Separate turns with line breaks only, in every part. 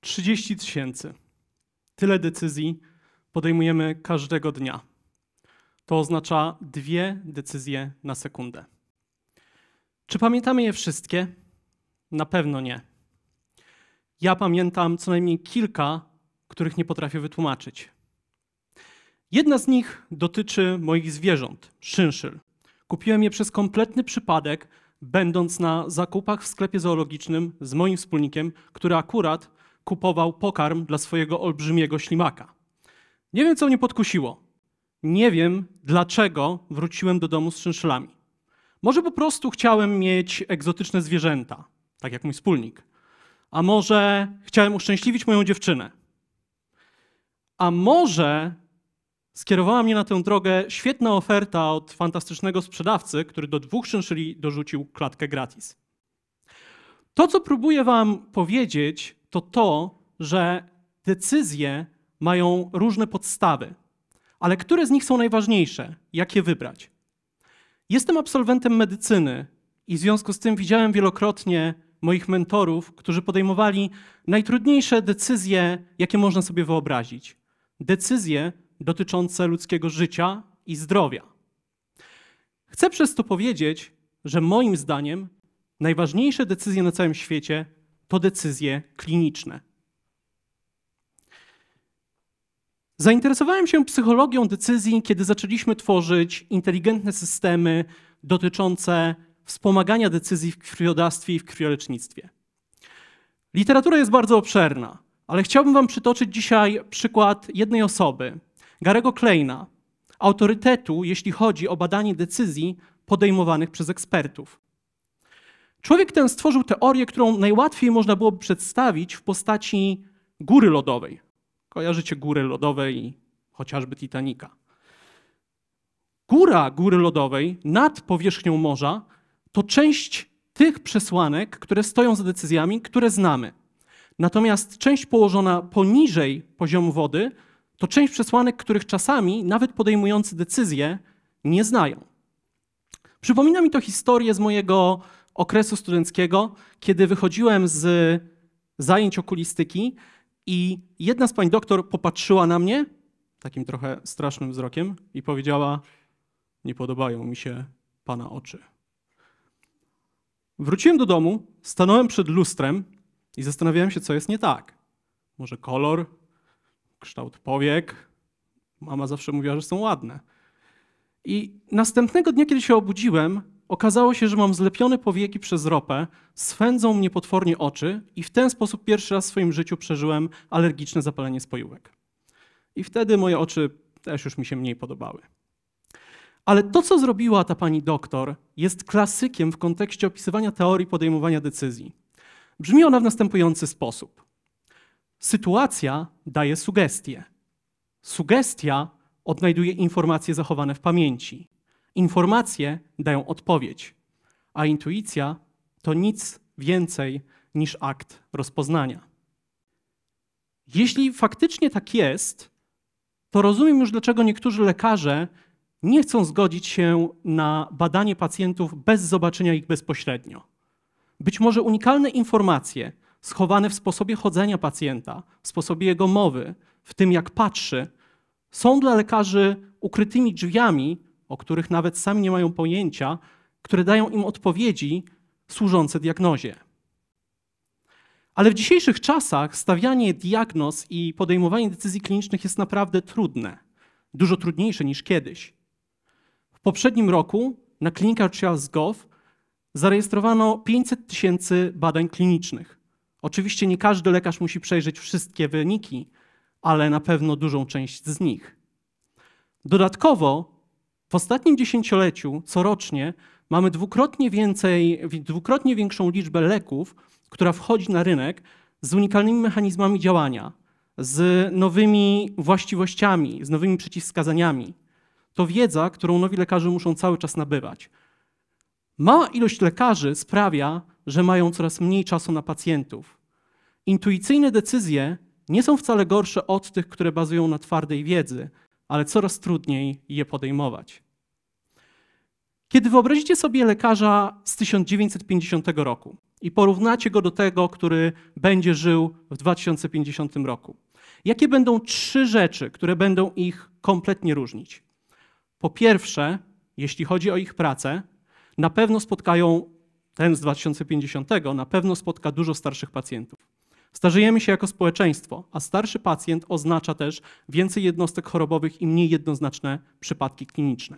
30 tysięcy. Tyle decyzji podejmujemy każdego dnia. To oznacza dwie decyzje na sekundę. Czy pamiętamy je wszystkie? Na pewno nie. Ja pamiętam co najmniej kilka, których nie potrafię wytłumaczyć. Jedna z nich dotyczy moich zwierząt, szynszyl. Kupiłem je przez kompletny przypadek, będąc na zakupach w sklepie zoologicznym z moim wspólnikiem, który akurat kupował pokarm dla swojego olbrzymiego ślimaka. Nie wiem, co mnie podkusiło. Nie wiem, dlaczego wróciłem do domu z szynszlami. Może po prostu chciałem mieć egzotyczne zwierzęta, tak jak mój wspólnik. A może chciałem uszczęśliwić moją dziewczynę. A może skierowała mnie na tę drogę świetna oferta od fantastycznego sprzedawcy, który do dwóch szynszyli dorzucił klatkę gratis. To, co próbuję Wam powiedzieć, to to, że decyzje mają różne podstawy, ale które z nich są najważniejsze? Jak je wybrać? Jestem absolwentem medycyny i w związku z tym widziałem wielokrotnie moich mentorów, którzy podejmowali najtrudniejsze decyzje, jakie można sobie wyobrazić. Decyzje dotyczące ludzkiego życia i zdrowia. Chcę przez to powiedzieć, że moim zdaniem najważniejsze decyzje na całym świecie po decyzje kliniczne. Zainteresowałem się psychologią decyzji, kiedy zaczęliśmy tworzyć inteligentne systemy dotyczące wspomagania decyzji w krwiodawstwie i w kriolecznictwie. Literatura jest bardzo obszerna, ale chciałbym Wam przytoczyć dzisiaj przykład jednej osoby, Garego Kleina, autorytetu, jeśli chodzi o badanie decyzji podejmowanych przez ekspertów. Człowiek ten stworzył teorię, którą najłatwiej można byłoby przedstawić w postaci góry lodowej. Kojarzycie góry lodowe i chociażby Titanica. Góra góry lodowej nad powierzchnią morza to część tych przesłanek, które stoją za decyzjami, które znamy. Natomiast część położona poniżej poziomu wody to część przesłanek, których czasami nawet podejmujący decyzje nie znają. Przypomina mi to historię z mojego okresu studenckiego, kiedy wychodziłem z zajęć okulistyki i jedna z pań doktor popatrzyła na mnie takim trochę strasznym wzrokiem i powiedziała: Nie podobają mi się pana oczy. Wróciłem do domu, stanąłem przed lustrem i zastanawiałem się, co jest nie tak. Może kolor, kształt powiek. Mama zawsze mówiła, że są ładne. I następnego dnia, kiedy się obudziłem, Okazało się, że mam zlepione powieki przez ropę, swędzą mnie potwornie oczy i w ten sposób pierwszy raz w swoim życiu przeżyłem alergiczne zapalenie spoiłek. I wtedy moje oczy też już mi się mniej podobały. Ale to, co zrobiła ta pani doktor, jest klasykiem w kontekście opisywania teorii podejmowania decyzji. Brzmi ona w następujący sposób. Sytuacja daje sugestie. Sugestia odnajduje informacje zachowane w pamięci. Informacje dają odpowiedź, a intuicja to nic więcej niż akt rozpoznania. Jeśli faktycznie tak jest, to rozumiem już, dlaczego niektórzy lekarze nie chcą zgodzić się na badanie pacjentów bez zobaczenia ich bezpośrednio. Być może unikalne informacje schowane w sposobie chodzenia pacjenta, w sposobie jego mowy, w tym jak patrzy, są dla lekarzy ukrytymi drzwiami o których nawet sami nie mają pojęcia, które dają im odpowiedzi służące diagnozie. Ale w dzisiejszych czasach stawianie diagnoz i podejmowanie decyzji klinicznych jest naprawdę trudne, dużo trudniejsze niż kiedyś. W poprzednim roku na klinikach Trials.gov zarejestrowano 500 tysięcy badań klinicznych. Oczywiście nie każdy lekarz musi przejrzeć wszystkie wyniki, ale na pewno dużą część z nich. Dodatkowo w ostatnim dziesięcioleciu corocznie mamy dwukrotnie, więcej, dwukrotnie większą liczbę leków, która wchodzi na rynek z unikalnymi mechanizmami działania, z nowymi właściwościami, z nowymi przeciwwskazaniami. To wiedza, którą nowi lekarze muszą cały czas nabywać. Mała ilość lekarzy sprawia, że mają coraz mniej czasu na pacjentów. Intuicyjne decyzje nie są wcale gorsze od tych, które bazują na twardej wiedzy, ale coraz trudniej je podejmować. Kiedy wyobrazicie sobie lekarza z 1950 roku i porównacie go do tego, który będzie żył w 2050 roku, jakie będą trzy rzeczy, które będą ich kompletnie różnić? Po pierwsze, jeśli chodzi o ich pracę, na pewno spotkają ten z 2050, na pewno spotka dużo starszych pacjentów. Starzejemy się jako społeczeństwo, a starszy pacjent oznacza też więcej jednostek chorobowych i mniej jednoznaczne przypadki kliniczne.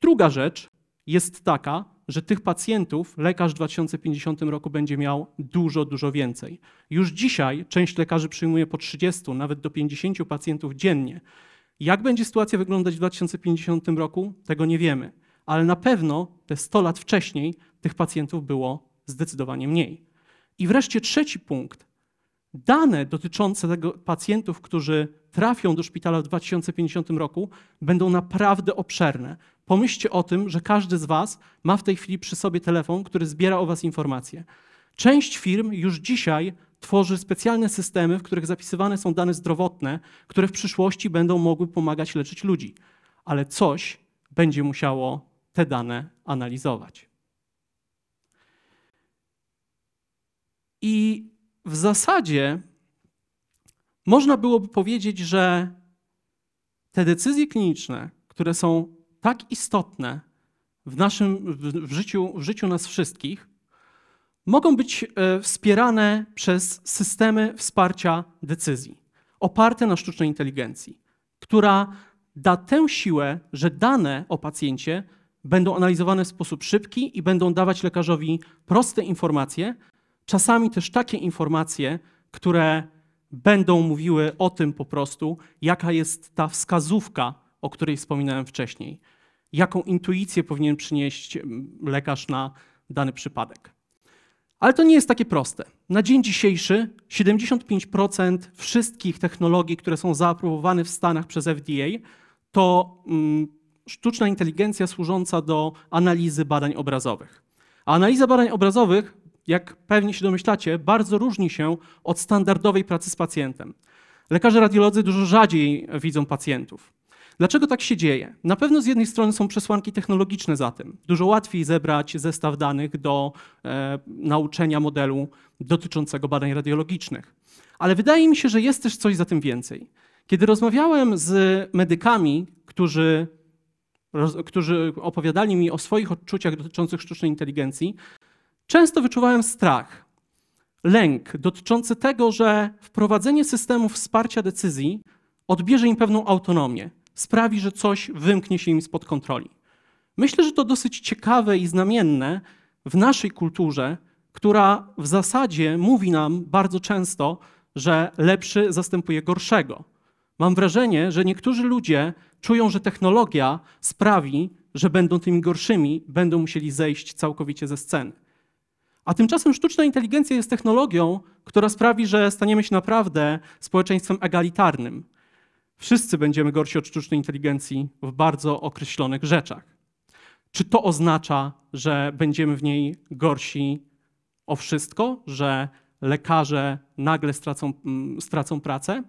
Druga rzecz jest taka, że tych pacjentów lekarz w 2050 roku będzie miał dużo, dużo więcej. Już dzisiaj część lekarzy przyjmuje po 30, nawet do 50 pacjentów dziennie. Jak będzie sytuacja wyglądać w 2050 roku, tego nie wiemy, ale na pewno te 100 lat wcześniej tych pacjentów było zdecydowanie mniej. I wreszcie trzeci punkt. Dane dotyczące tego pacjentów, którzy trafią do szpitala w 2050 roku, będą naprawdę obszerne. Pomyślcie o tym, że każdy z Was ma w tej chwili przy sobie telefon, który zbiera o Was informacje. Część firm już dzisiaj tworzy specjalne systemy, w których zapisywane są dane zdrowotne, które w przyszłości będą mogły pomagać leczyć ludzi. Ale coś będzie musiało te dane analizować. I w zasadzie można byłoby powiedzieć, że te decyzje kliniczne, które są tak istotne w naszym w życiu, w życiu nas wszystkich, mogą być e, wspierane przez systemy wsparcia decyzji oparte na sztucznej inteligencji, która da tę siłę, że dane o pacjencie będą analizowane w sposób szybki i będą dawać lekarzowi proste informacje, czasami też takie informacje, które będą mówiły o tym po prostu, jaka jest ta wskazówka, o której wspominałem wcześniej. Jaką intuicję powinien przynieść mm, lekarz na dany przypadek. Ale to nie jest takie proste. Na dzień dzisiejszy 75% wszystkich technologii, które są zaaprobowane w Stanach przez FDA, to mm, sztuczna inteligencja służąca do analizy badań obrazowych. A analiza badań obrazowych jak pewnie się domyślacie, bardzo różni się od standardowej pracy z pacjentem. Lekarze radiolodzy dużo rzadziej widzą pacjentów. Dlaczego tak się dzieje? Na pewno z jednej strony są przesłanki technologiczne za tym. Dużo łatwiej zebrać zestaw danych do e, nauczenia modelu dotyczącego badań radiologicznych. Ale wydaje mi się, że jest też coś za tym więcej. Kiedy rozmawiałem z medykami, którzy, roz, którzy opowiadali mi o swoich odczuciach dotyczących sztucznej inteligencji, Często wyczuwałem strach, lęk dotyczący tego, że wprowadzenie systemu wsparcia decyzji odbierze im pewną autonomię, sprawi, że coś wymknie się im spod kontroli. Myślę, że to dosyć ciekawe i znamienne w naszej kulturze, która w zasadzie mówi nam bardzo często, że lepszy zastępuje gorszego. Mam wrażenie, że niektórzy ludzie czują, że technologia sprawi, że będą tymi gorszymi, będą musieli zejść całkowicie ze sceny. A tymczasem sztuczna inteligencja jest technologią, która sprawi, że staniemy się naprawdę społeczeństwem egalitarnym. Wszyscy będziemy gorsi od sztucznej inteligencji w bardzo określonych rzeczach. Czy to oznacza, że będziemy w niej gorsi o wszystko, że lekarze nagle stracą, mm, stracą pracę?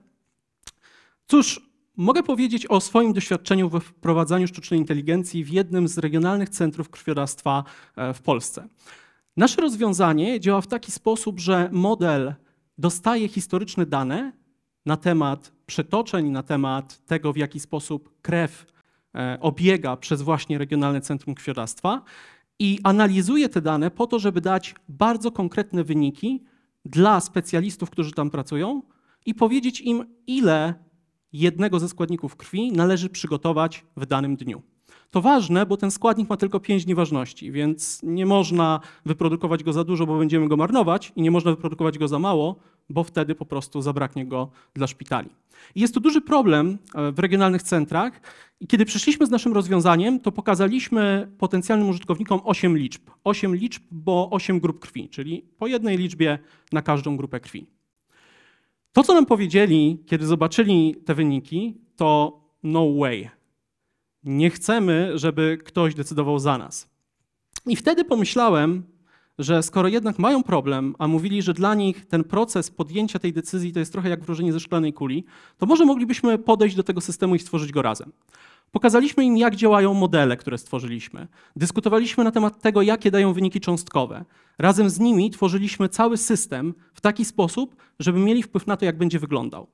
Cóż, mogę powiedzieć o swoim doświadczeniu we wprowadzaniu sztucznej inteligencji w jednym z regionalnych centrów krwiodawstwa e, w Polsce. Nasze rozwiązanie działa w taki sposób, że model dostaje historyczne dane na temat przetoczeń, na temat tego, w jaki sposób krew e, obiega przez właśnie Regionalne Centrum Krwiodawstwa i analizuje te dane po to, żeby dać bardzo konkretne wyniki dla specjalistów, którzy tam pracują i powiedzieć im, ile jednego ze składników krwi należy przygotować w danym dniu. To ważne, bo ten składnik ma tylko 5 dni ważności, więc nie można wyprodukować go za dużo, bo będziemy go marnować i nie można wyprodukować go za mało, bo wtedy po prostu zabraknie go dla szpitali. I jest to duży problem e, w regionalnych centrach. I kiedy przyszliśmy z naszym rozwiązaniem, to pokazaliśmy potencjalnym użytkownikom 8 liczb. 8 liczb, bo 8 grup krwi, czyli po jednej liczbie na każdą grupę krwi. To, co nam powiedzieli, kiedy zobaczyli te wyniki, to no way, nie chcemy, żeby ktoś decydował za nas. I wtedy pomyślałem, że skoro jednak mają problem, a mówili, że dla nich ten proces podjęcia tej decyzji to jest trochę jak wróżenie ze szklanej kuli, to może moglibyśmy podejść do tego systemu i stworzyć go razem. Pokazaliśmy im, jak działają modele, które stworzyliśmy. Dyskutowaliśmy na temat tego, jakie dają wyniki cząstkowe. Razem z nimi tworzyliśmy cały system w taki sposób, żeby mieli wpływ na to, jak będzie wyglądał.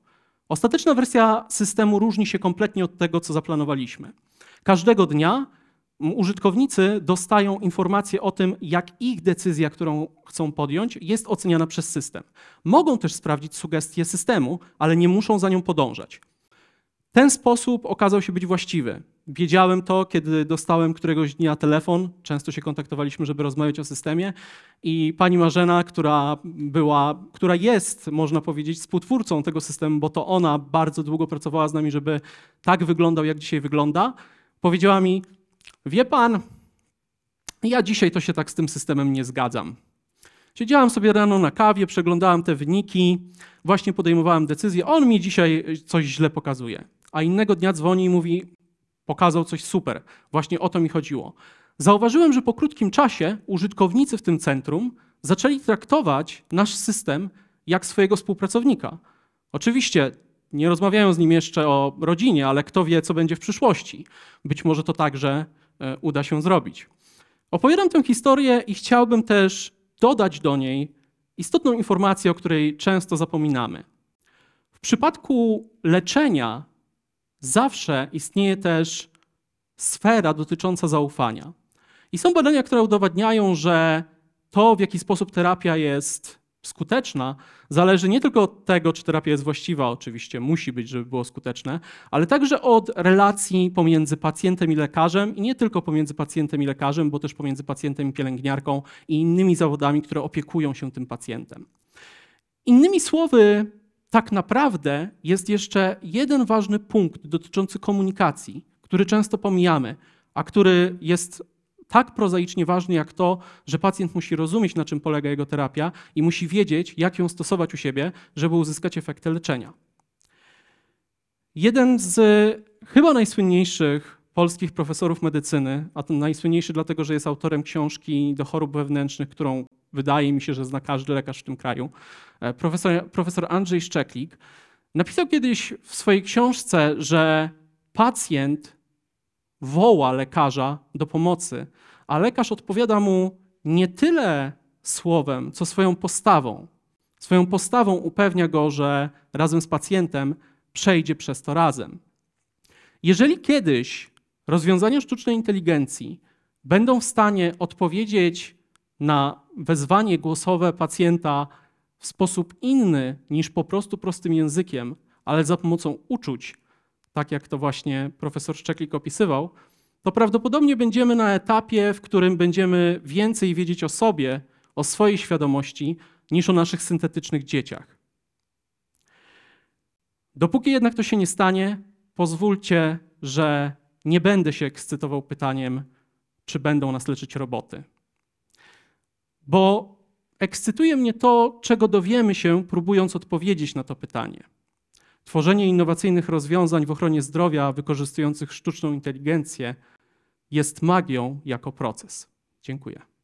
Ostateczna wersja systemu różni się kompletnie od tego, co zaplanowaliśmy. Każdego dnia użytkownicy dostają informacje o tym, jak ich decyzja, którą chcą podjąć, jest oceniana przez system. Mogą też sprawdzić sugestie systemu, ale nie muszą za nią podążać. Ten sposób okazał się być właściwy. Wiedziałem to, kiedy dostałem któregoś dnia telefon. Często się kontaktowaliśmy, żeby rozmawiać o systemie. I pani Marzena, która była, która jest, można powiedzieć, współtwórcą tego systemu, bo to ona bardzo długo pracowała z nami, żeby tak wyglądał, jak dzisiaj wygląda, Powiedziała mi: Wie pan, ja dzisiaj to się tak z tym systemem nie zgadzam. Siedziałam sobie rano na kawie, przeglądałam te wyniki, właśnie podejmowałam decyzję. On mi dzisiaj coś źle pokazuje. A innego dnia dzwoni i mówi: Pokazał coś super. Właśnie o to mi chodziło. Zauważyłem, że po krótkim czasie użytkownicy w tym centrum zaczęli traktować nasz system jak swojego współpracownika. Oczywiście nie rozmawiają z nim jeszcze o rodzinie, ale kto wie, co będzie w przyszłości. Być może to także e, uda się zrobić. Opowiadam tę historię i chciałbym też dodać do niej istotną informację, o której często zapominamy. W przypadku leczenia zawsze istnieje też sfera dotycząca zaufania. I są badania, które udowadniają, że to, w jaki sposób terapia jest skuteczna, zależy nie tylko od tego, czy terapia jest właściwa, oczywiście musi być, żeby było skuteczne, ale także od relacji pomiędzy pacjentem i lekarzem i nie tylko pomiędzy pacjentem i lekarzem, bo też pomiędzy pacjentem i pielęgniarką i innymi zawodami, które opiekują się tym pacjentem. Innymi słowy, tak naprawdę jest jeszcze jeden ważny punkt dotyczący komunikacji, który często pomijamy, a który jest tak prozaicznie ważny jak to, że pacjent musi rozumieć, na czym polega jego terapia i musi wiedzieć, jak ją stosować u siebie, żeby uzyskać efekty leczenia. Jeden z e, chyba najsłynniejszych polskich profesorów medycyny, a ten najsłynniejszy dlatego, że jest autorem książki do chorób wewnętrznych, którą wydaje mi się, że zna każdy lekarz w tym kraju, e, profesor, profesor Andrzej Szczeklik, napisał kiedyś w swojej książce, że pacjent woła lekarza do pomocy, a lekarz odpowiada mu nie tyle słowem, co swoją postawą. Swoją postawą upewnia go, że razem z pacjentem przejdzie przez to razem. Jeżeli kiedyś rozwiązania sztucznej inteligencji będą w stanie odpowiedzieć na wezwanie głosowe pacjenta w sposób inny niż po prostu prostym językiem, ale za pomocą uczuć, tak jak to właśnie profesor Szczeklik opisywał, to prawdopodobnie będziemy na etapie, w którym będziemy więcej wiedzieć o sobie, o swojej świadomości, niż o naszych syntetycznych dzieciach. Dopóki jednak to się nie stanie, pozwólcie, że nie będę się ekscytował pytaniem, czy będą nas leczyć roboty. Bo ekscytuje mnie to, czego dowiemy się, próbując odpowiedzieć na to pytanie. Tworzenie innowacyjnych rozwiązań w ochronie zdrowia wykorzystujących sztuczną inteligencję jest magią jako proces. Dziękuję.